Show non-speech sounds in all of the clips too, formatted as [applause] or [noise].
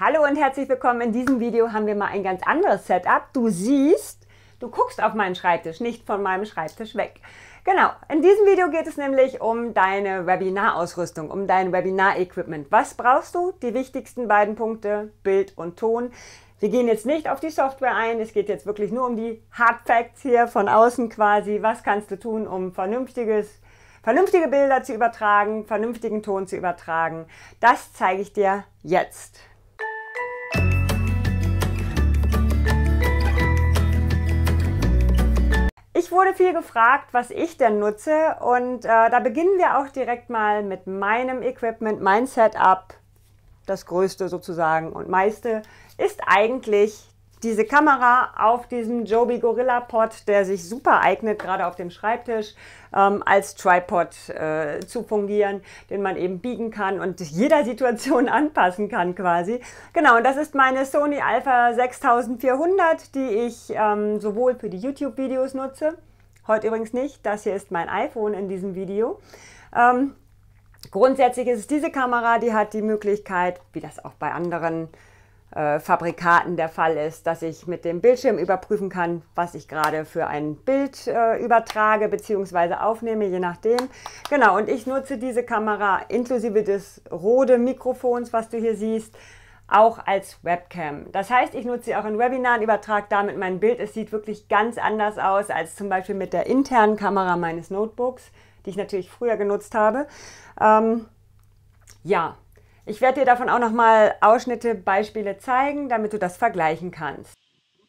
Hallo und herzlich willkommen. In diesem Video haben wir mal ein ganz anderes Setup. Du siehst, du guckst auf meinen Schreibtisch, nicht von meinem Schreibtisch weg. Genau, in diesem Video geht es nämlich um deine Webinarausrüstung, um dein Webinar-Equipment. Was brauchst du? Die wichtigsten beiden Punkte, Bild und Ton. Wir gehen jetzt nicht auf die Software ein, es geht jetzt wirklich nur um die Hard Facts hier von außen quasi. Was kannst du tun, um vernünftiges, vernünftige Bilder zu übertragen, vernünftigen Ton zu übertragen? Das zeige ich dir jetzt. wurde viel gefragt, was ich denn nutze und äh, da beginnen wir auch direkt mal mit meinem Equipment, mein Setup. Das größte sozusagen und meiste ist eigentlich diese Kamera auf diesem Joby Gorilla Pod, der sich super eignet, gerade auf dem Schreibtisch, ähm, als Tripod äh, zu fungieren, den man eben biegen kann und jeder Situation [laughs] anpassen kann quasi. Genau, und das ist meine Sony Alpha 6400, die ich ähm, sowohl für die YouTube-Videos nutze, Heute übrigens nicht, das hier ist mein iPhone in diesem Video. Ähm, grundsätzlich ist es diese Kamera, die hat die Möglichkeit, wie das auch bei anderen äh, Fabrikaten der Fall ist, dass ich mit dem Bildschirm überprüfen kann, was ich gerade für ein Bild äh, übertrage bzw. aufnehme, je nachdem. Genau, und ich nutze diese Kamera inklusive des Rode-Mikrofons, was du hier siehst, auch als Webcam. Das heißt, ich nutze sie auch in Webinaren, übertrage damit mein Bild. Es sieht wirklich ganz anders aus als zum Beispiel mit der internen Kamera meines Notebooks, die ich natürlich früher genutzt habe. Ähm, ja, ich werde dir davon auch nochmal Ausschnitte, Beispiele zeigen, damit du das vergleichen kannst.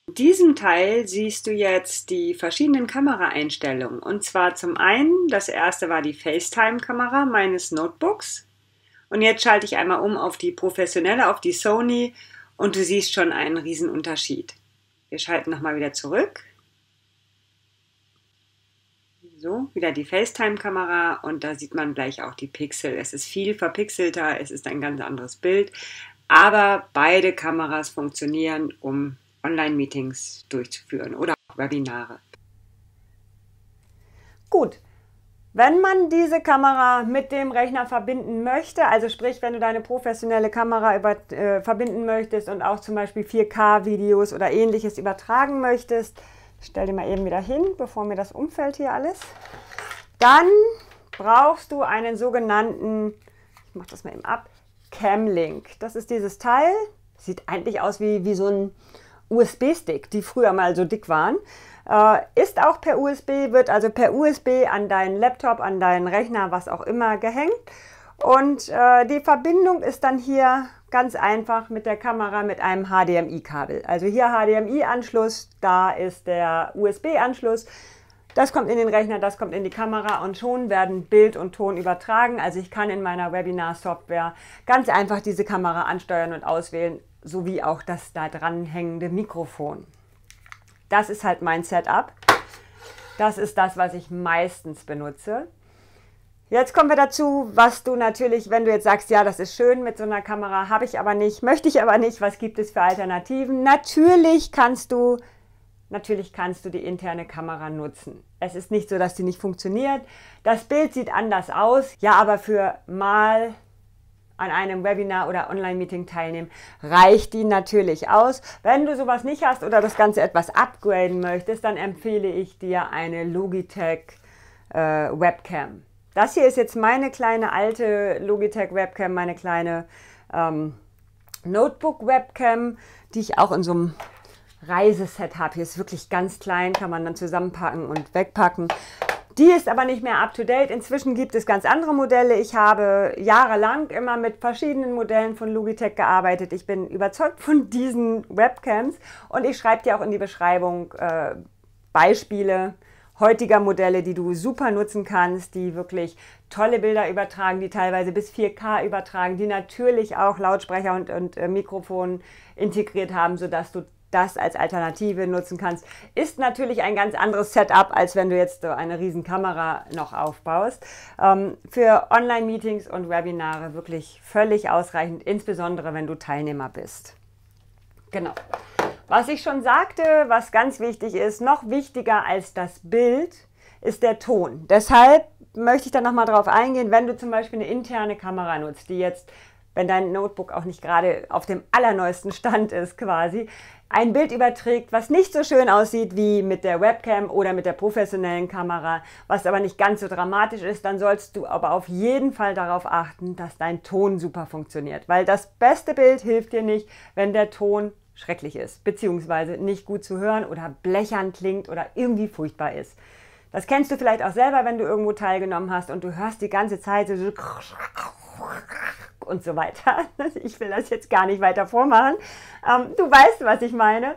In diesem Teil siehst du jetzt die verschiedenen Kameraeinstellungen. Und zwar zum einen, das erste war die FaceTime-Kamera meines Notebooks. Und jetzt schalte ich einmal um auf die professionelle, auf die Sony und du siehst schon einen riesen Unterschied. Wir schalten nochmal wieder zurück. So, wieder die FaceTime-Kamera und da sieht man gleich auch die Pixel. Es ist viel verpixelter, es ist ein ganz anderes Bild, aber beide Kameras funktionieren, um Online-Meetings durchzuführen oder auch Webinare. Gut, wenn man diese Kamera mit dem Rechner verbinden möchte, also sprich, wenn du deine professionelle Kamera über, äh, verbinden möchtest und auch zum Beispiel 4K-Videos oder ähnliches übertragen möchtest, stell dir mal eben wieder hin, bevor mir das umfällt hier alles, dann brauchst du einen sogenannten, ich mach das mal eben ab, Cam Link. Das ist dieses Teil, sieht eigentlich aus wie, wie so ein USB-Stick, die früher mal so dick waren, äh, ist auch per USB, wird also per USB an deinen Laptop, an deinen Rechner, was auch immer gehängt. Und äh, die Verbindung ist dann hier ganz einfach mit der Kamera mit einem HDMI-Kabel. Also hier HDMI-Anschluss, da ist der USB-Anschluss. Das kommt in den Rechner, das kommt in die Kamera und schon werden Bild und Ton übertragen. Also ich kann in meiner Webinar-Software ganz einfach diese Kamera ansteuern und auswählen, sowie auch das da dranhängende Mikrofon. Das ist halt mein Setup. Das ist das, was ich meistens benutze. Jetzt kommen wir dazu, was du natürlich, wenn du jetzt sagst, ja, das ist schön mit so einer Kamera, habe ich aber nicht, möchte ich aber nicht, was gibt es für Alternativen? Natürlich kannst du Natürlich kannst du die interne Kamera nutzen. Es ist nicht so, dass die nicht funktioniert. Das Bild sieht anders aus. Ja, aber für mal an einem Webinar oder Online-Meeting teilnehmen, reicht die natürlich aus. Wenn du sowas nicht hast oder das Ganze etwas upgraden möchtest, dann empfehle ich dir eine Logitech äh, Webcam. Das hier ist jetzt meine kleine alte Logitech Webcam, meine kleine ähm, Notebook Webcam, die ich auch in so einem Reiseset habe. Hier ist wirklich ganz klein, kann man dann zusammenpacken und wegpacken. Die ist aber nicht mehr up-to-date. Inzwischen gibt es ganz andere Modelle. Ich habe jahrelang immer mit verschiedenen Modellen von Logitech gearbeitet. Ich bin überzeugt von diesen Webcams und ich schreibe dir auch in die Beschreibung äh, Beispiele heutiger Modelle, die du super nutzen kannst, die wirklich tolle Bilder übertragen, die teilweise bis 4K übertragen, die natürlich auch Lautsprecher und, und äh, Mikrofon integriert haben, sodass du das als Alternative nutzen kannst. Ist natürlich ein ganz anderes Setup, als wenn du jetzt so eine riesen Kamera noch aufbaust. Ähm, für Online-Meetings und Webinare wirklich völlig ausreichend, insbesondere wenn du Teilnehmer bist. Genau. Was ich schon sagte, was ganz wichtig ist, noch wichtiger als das Bild, ist der Ton. Deshalb möchte ich da nochmal drauf eingehen, wenn du zum Beispiel eine interne Kamera nutzt, die jetzt wenn dein Notebook auch nicht gerade auf dem allerneuesten Stand ist quasi, ein Bild überträgt, was nicht so schön aussieht wie mit der Webcam oder mit der professionellen Kamera, was aber nicht ganz so dramatisch ist, dann sollst du aber auf jeden Fall darauf achten, dass dein Ton super funktioniert, weil das beste Bild hilft dir nicht, wenn der Ton schrecklich ist, beziehungsweise nicht gut zu hören oder blechern klingt oder irgendwie furchtbar ist. Das kennst du vielleicht auch selber, wenn du irgendwo teilgenommen hast und du hörst die ganze Zeit so und so weiter. [laughs] Ich will das jetzt gar nicht weiter vormachen. Ähm, du weißt, was ich meine.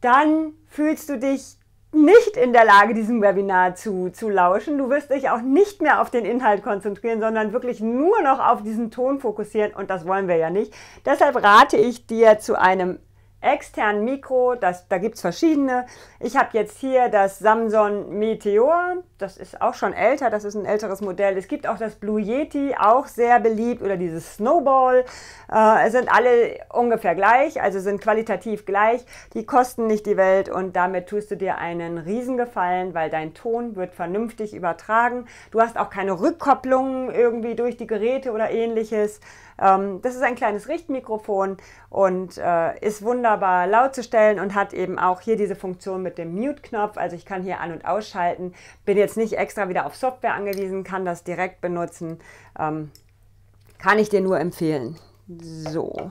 Dann fühlst du dich nicht in der Lage, diesem Webinar zu, zu lauschen. Du wirst dich auch nicht mehr auf den Inhalt konzentrieren, sondern wirklich nur noch auf diesen Ton fokussieren und das wollen wir ja nicht. Deshalb rate ich dir zu einem externen Mikro, das, da gibt es verschiedene. Ich habe jetzt hier das Samson Meteor, das ist auch schon älter, das ist ein älteres Modell. Es gibt auch das Blue Yeti, auch sehr beliebt, oder dieses Snowball. Äh, es sind alle ungefähr gleich, also sind qualitativ gleich. Die kosten nicht die Welt und damit tust du dir einen Riesengefallen, weil dein Ton wird vernünftig übertragen. Du hast auch keine Rückkopplungen irgendwie durch die Geräte oder ähnliches. Ähm, das ist ein kleines Richtmikrofon und äh, ist wunderbar aber laut zu stellen und hat eben auch hier diese Funktion mit dem Mute-Knopf. Also ich kann hier an- und ausschalten. Bin jetzt nicht extra wieder auf Software angewiesen, kann das direkt benutzen. Ähm, kann ich dir nur empfehlen. So.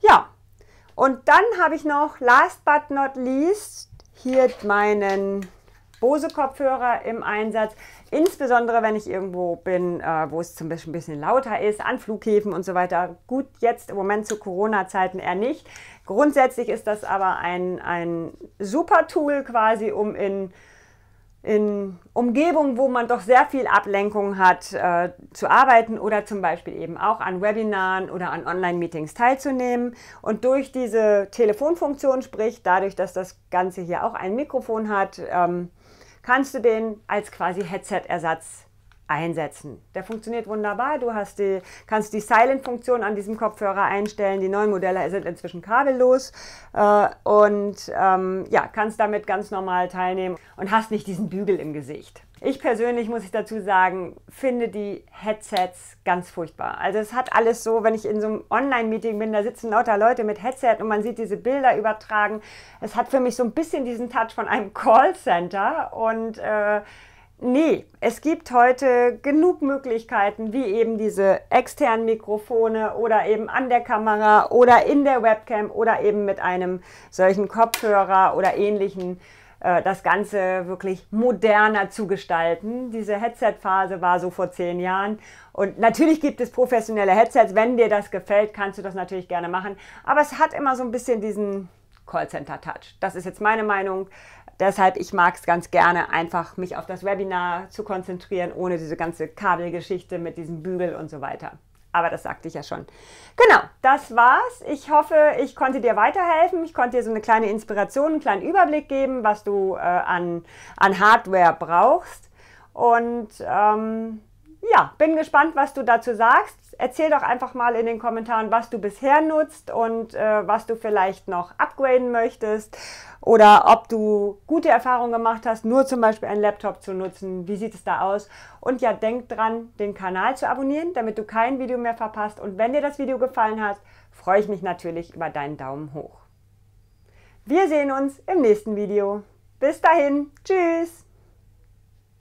Ja. Und dann habe ich noch, last but not least, hier meinen Bose-Kopfhörer im Einsatz, insbesondere wenn ich irgendwo bin, äh, wo es zum Beispiel ein bisschen lauter ist, an Flughäfen und so weiter. Gut, jetzt im Moment zu Corona-Zeiten eher nicht. Grundsätzlich ist das aber ein, ein super Tool quasi, um in in Umgebungen, wo man doch sehr viel Ablenkung hat, äh, zu arbeiten oder zum Beispiel eben auch an Webinaren oder an Online-Meetings teilzunehmen. Und durch diese Telefonfunktion, sprich dadurch, dass das Ganze hier auch ein Mikrofon hat, ähm, kannst du den als quasi Headset-Ersatz einsetzen. Der funktioniert wunderbar. Du die, kannst die Silent-Funktion an diesem Kopfhörer einstellen. Die neuen Modelle sind inzwischen kabellos äh, und ähm, ja, kannst damit ganz normal teilnehmen und hast nicht diesen Bügel im Gesicht. Ich persönlich muss ich dazu sagen, finde die Headsets ganz furchtbar. Also es hat alles so, wenn ich in so einem Online-Meeting bin, da sitzen lauter Leute mit Headset und man sieht diese Bilder übertragen. Es hat für mich so ein bisschen diesen Touch von einem Callcenter und äh, Nee, es gibt heute genug Möglichkeiten, wie eben diese externen Mikrofone oder eben an der Kamera oder in der Webcam oder eben mit einem solchen Kopfhörer oder ähnlichen äh, das Ganze wirklich moderner zu gestalten. Diese Headset-Phase war so vor zehn Jahren. Und natürlich gibt es professionelle Headsets. Wenn dir das gefällt, kannst du das natürlich gerne machen. Aber es hat immer so ein bisschen diesen Callcenter-Touch. Das ist jetzt meine Meinung. Deshalb, ich mag es ganz gerne, einfach mich auf das Webinar zu konzentrieren, ohne diese ganze Kabelgeschichte mit diesem Bügel und so weiter. Aber das sagte ich ja schon. Genau, das war's. Ich hoffe, ich konnte dir weiterhelfen. Ich konnte dir so eine kleine Inspiration, einen kleinen Überblick geben, was du äh, an, an Hardware brauchst. Und ähm, ja, bin gespannt, was du dazu sagst. Erzähl doch einfach mal in den Kommentaren, was du bisher nutzt und äh, was du vielleicht noch upgraden möchtest oder ob du gute Erfahrungen gemacht hast, nur zum Beispiel einen Laptop zu nutzen. Wie sieht es da aus? Und ja, denk dran, den Kanal zu abonnieren, damit du kein Video mehr verpasst. Und wenn dir das Video gefallen hat, freue ich mich natürlich über deinen Daumen hoch. Wir sehen uns im nächsten Video. Bis dahin, tschüss!